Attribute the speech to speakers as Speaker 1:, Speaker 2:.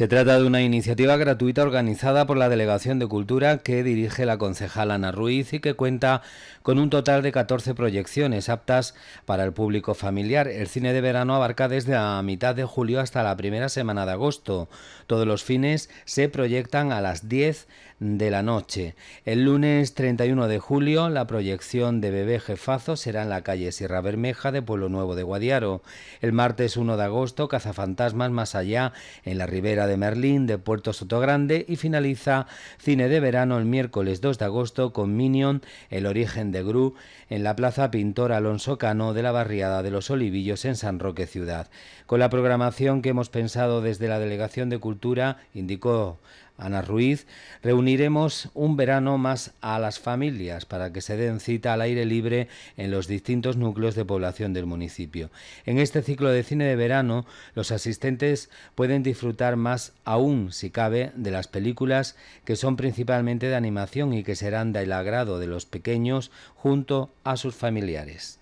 Speaker 1: Se trata de una iniciativa gratuita organizada por la Delegación de Cultura que dirige la concejal Ana Ruiz y que cuenta con un total de 14 proyecciones aptas para el público familiar. El cine de verano abarca desde la mitad de julio hasta la primera semana de agosto. Todos los fines se proyectan a las 10 de la noche. El lunes 31 de julio la proyección de Bebé Jefazo será en la calle Sierra Bermeja de Pueblo Nuevo de Guadiaro. El martes 1 de agosto Cazafantasmas más allá en la ribera de Merlín de Puerto Sotogrande y finaliza Cine de Verano el miércoles 2 de agosto con Minion, El origen de Gru, en la Plaza Pintor Alonso Cano de la barriada de Los Olivillos en San Roque Ciudad. Con la programación que hemos pensado desde la Delegación de Cultura, indicó Ana Ruiz, reuniremos un verano más a las familias para que se den cita al aire libre en los distintos núcleos de población del municipio. En este ciclo de cine de verano, los asistentes pueden disfrutar más aún, si cabe, de las películas que son principalmente de animación y que serán del agrado de los pequeños junto a sus familiares.